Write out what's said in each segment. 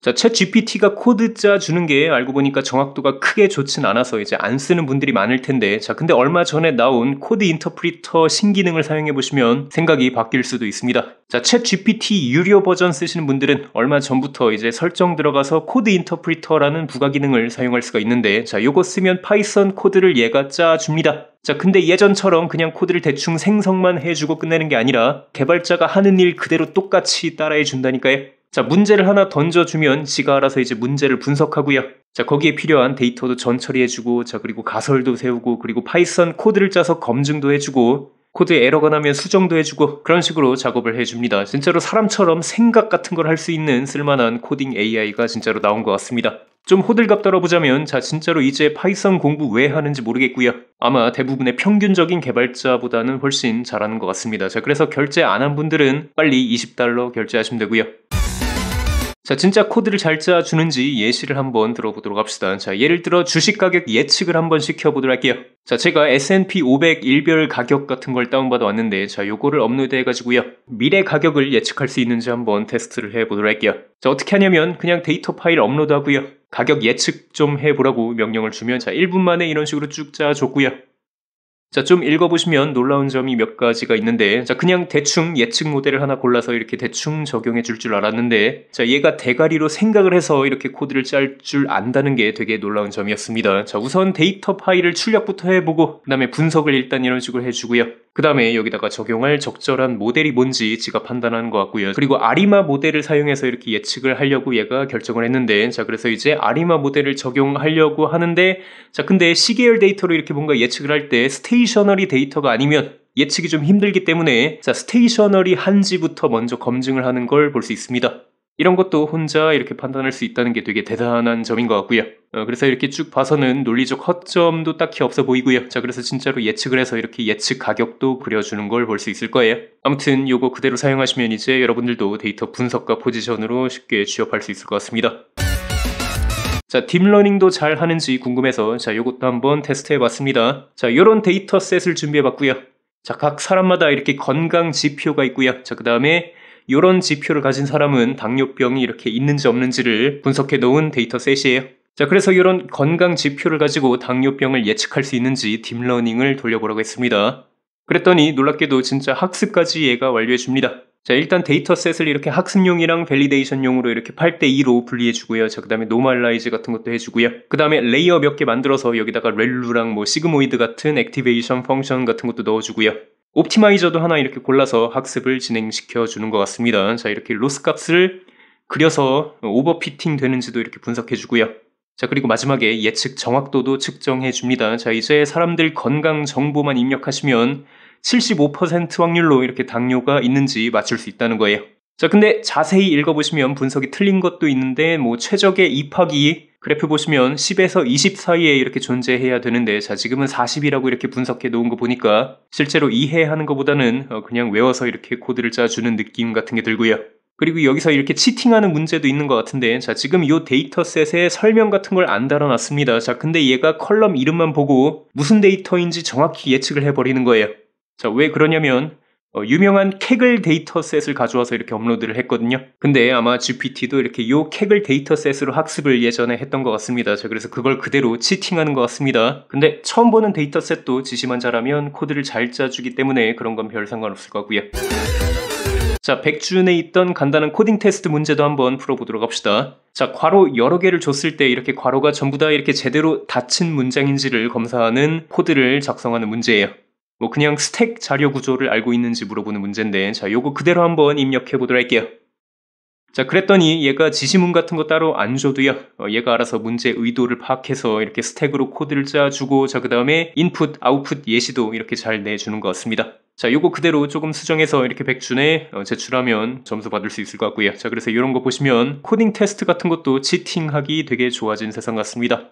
자, 챗 GPT가 코드짜 주는 게 알고 보니까 정확도가 크게 좋진 않아서 이제 안 쓰는 분들이 많을 텐데, 자, 근데 얼마 전에 나온 코드 인터프리터 신기능을 사용해 보시면 생각이 바뀔 수도 있습니다. 자, 챗 GPT 유료 버전 쓰시는 분들은 얼마 전부터 이제 설정 들어가서 코드 인터프리터라는 부가 기능을 사용할 수가 있는데, 자, 요거 쓰면 파이썬 코드를 얘가 짜 줍니다. 자, 근데 예전처럼 그냥 코드를 대충 생성만 해주고 끝내는 게 아니라 개발자가 하는 일 그대로 똑같이 따라해 준다니까요. 자, 문제를 하나 던져주면 지가 알아서 이제 문제를 분석하고요. 자, 거기에 필요한 데이터도 전처리해주고, 자, 그리고 가설도 세우고, 그리고 파이썬 코드를 짜서 검증도 해주고, 코드에 에러가 나면 수정도 해주고, 그런 식으로 작업을 해줍니다. 진짜로 사람처럼 생각 같은 걸 할 수 있는 쓸만한 코딩 AI가 진짜로 나온 것 같습니다. 좀 호들갑 떨어보자면, 자, 진짜로 이제 파이썬 공부 왜 하는지 모르겠고요. 아마 대부분의 평균적인 개발자보다는 훨씬 잘하는 것 같습니다. 자, 그래서 결제 안 한 분들은 빨리 20달러 결제하시면 되고요. 자, 진짜 코드를 잘 짜주는지 예시를 한번 들어보도록 합시다. 자, 예를 들어 주식 가격 예측을 한번 시켜보도록 할게요. 자, 제가 S&P 500 일별 가격 같은 걸 다운받아 왔는데, 자, 요거를 업로드해가지고요. 미래 가격을 예측할 수 있는지 한번 테스트를 해보도록 할게요. 자, 어떻게 하냐면 그냥 데이터 파일 업로드하고요. 가격 예측 좀 해보라고 명령을 주면, 자, 1분 만에 이런 식으로 쭉 짜줬고요. 자, 좀 읽어보시면 놀라운 점이 몇 가지가 있는데, 자, 그냥 대충 예측 모델을 하나 골라서 이렇게 대충 적용해 줄 줄 알았는데, 자, 얘가 대가리로 생각을 해서 이렇게 코드를 짤 줄 안다는 게 되게 놀라운 점이었습니다. 자, 우선 데이터 파일을 출력부터 해보고, 그 다음에 분석을 일단 이런 식으로 해주고요. 그 다음에 여기다가 적용할 적절한 모델이 뭔지 지가 판단하는 것 같고요. 그리고 아리마 모델을 사용해서 이렇게 예측을 하려고 얘가 결정을 했는데, 자, 그래서 이제 아리마 모델을 적용하려고 하는데, 자, 근데 시계열 데이터로 이렇게 뭔가 예측을 할 때 스테이셔너리 데이터가 아니면 예측이 좀 힘들기 때문에, 자, 스테이셔너리 한지부터 먼저 검증을 하는 걸 볼 수 있습니다. 이런 것도 혼자 이렇게 판단할 수 있다는 게 되게 대단한 점인 것 같고요. 어, 그래서 이렇게 쭉 봐서는 논리적 허점도 딱히 없어 보이고요. 자, 그래서 진짜로 예측을 해서 이렇게 예측 가격도 그려주는 걸 볼 수 있을 거예요. 아무튼 요거 그대로 사용하시면 이제 여러분들도 데이터 분석과 포지션으로 쉽게 취업할 수 있을 것 같습니다. 자, 딥러닝도 잘 하는지 궁금해서 자, 요것도 한번 테스트해 봤습니다. 자, 요런 데이터셋을 준비해 봤고요. 자, 각 사람마다 이렇게 건강 지표가 있고요. 자, 그다음에 요런 지표를 가진 사람은 당뇨병이 이렇게 있는지 없는지를 분석해 놓은 데이터셋이에요. 자, 그래서 이런 건강 지표를 가지고 당뇨병을 예측할 수 있는지 딥러닝을 돌려보라고 했습니다. 그랬더니 놀랍게도 진짜 학습까지 얘가 완료해 줍니다. 자, 일단 데이터셋을 이렇게 학습용이랑 밸리데이션용으로 이렇게 8대2로 분리해 주고요. 자, 그 다음에 노멀라이즈 같은 것도 해 주고요. 그 다음에 레이어 몇 개 만들어서 여기다가 렐루랑 뭐 시그모이드 같은 액티베이션 펑션 같은 것도 넣어 주고요. 옵티마이저도 하나 이렇게 골라서 학습을 진행시켜 주는 것 같습니다. 자, 이렇게 로스 값을 그려서 오버피팅 되는지도 이렇게 분석해 주고요. 자, 그리고 마지막에 예측 정확도도 측정해 줍니다. 자, 이제 사람들 건강 정보만 입력하시면 75% 확률로 이렇게 당뇨가 있는지 맞출 수 있다는 거예요. 자, 근데 자세히 읽어보시면 분석이 틀린 것도 있는데, 뭐, 최적의 입학이 그래프 보시면 10에서 20 사이에 이렇게 존재해야 되는데, 자, 지금은 40이라고 이렇게 분석해 놓은 거 보니까, 실제로 이해하는 것보다는 어, 그냥 외워서 이렇게 코드를 짜주는 느낌 같은 게 들고요. 그리고 여기서 이렇게 치팅하는 문제도 있는 것 같은데 자 지금 이 데이터셋에 설명 같은 걸 안 달아놨습니다 자 근데 얘가 컬럼 이름만 보고 무슨 데이터인지 정확히 예측을 해버리는 거예요 자 왜 그러냐면 어, 유명한 캐글 데이터셋을 가져와서 이렇게 업로드를 했거든요 근데 아마 GPT도 이렇게 이 캐글 데이터셋으로 학습을 예전에 했던 것 같습니다 자 그래서 그걸 그대로 치팅하는 것 같습니다 근데 처음 보는 데이터셋도 지시만 잘하면 코드를 잘 짜주기 때문에 그런 건 별 상관없을 거고요 자, 백준에 있던 간단한 코딩 테스트 문제도 한번 풀어보도록 합시다. 자, 괄호 여러 개를 줬을 때 이렇게 괄호가 전부 다 이렇게 제대로 닫힌 문장인지를 검사하는 코드를 작성하는 문제예요. 뭐 그냥 스택 자료 구조를 알고 있는지 물어보는 문제인데 자, 요거 그대로 한번 입력해 보도록 할게요. 자, 그랬더니 얘가 지시문 같은 거 따로 안 줘도요. 어, 얘가 알아서 문제 의도를 파악해서 이렇게 스택으로 코드를 짜주고 자, 그 다음에 인풋, 아웃풋 예시도 이렇게 잘 내주는 것 같습니다. 자, 요거 그대로 조금 수정해서 이렇게 백준에 어, 제출하면 점수 받을 수 있을 것 같고요. 자, 그래서 이런 거 보시면 코딩 테스트 같은 것도 치팅하기 되게 좋아진 세상 같습니다.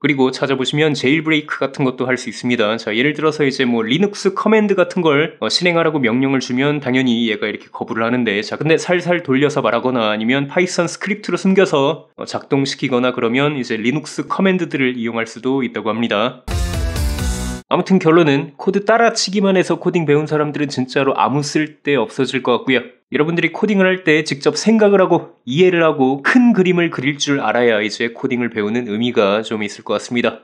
그리고 찾아보시면 제일브레이크 같은 것도 할 수 있습니다. 자, 예를 들어서 이제 뭐 리눅스 커맨드 같은 걸 어, 실행하라고 명령을 주면 당연히 얘가 이렇게 거부를 하는데 자, 근데 살살 돌려서 말하거나 아니면 파이썬 스크립트로 숨겨서 어, 작동시키거나 그러면 이제 리눅스 커맨드들을 이용할 수도 있다고 합니다. 아무튼 결론은 코드 따라치기만 해서 코딩 배운 사람들은 진짜로 아무 쓸데 없어질 것 같고요. 여러분들이 코딩을 할 때 직접 생각을 하고 이해를 하고 큰 그림을 그릴 줄 알아야 이제 코딩을 배우는 의미가 좀 있을 것 같습니다.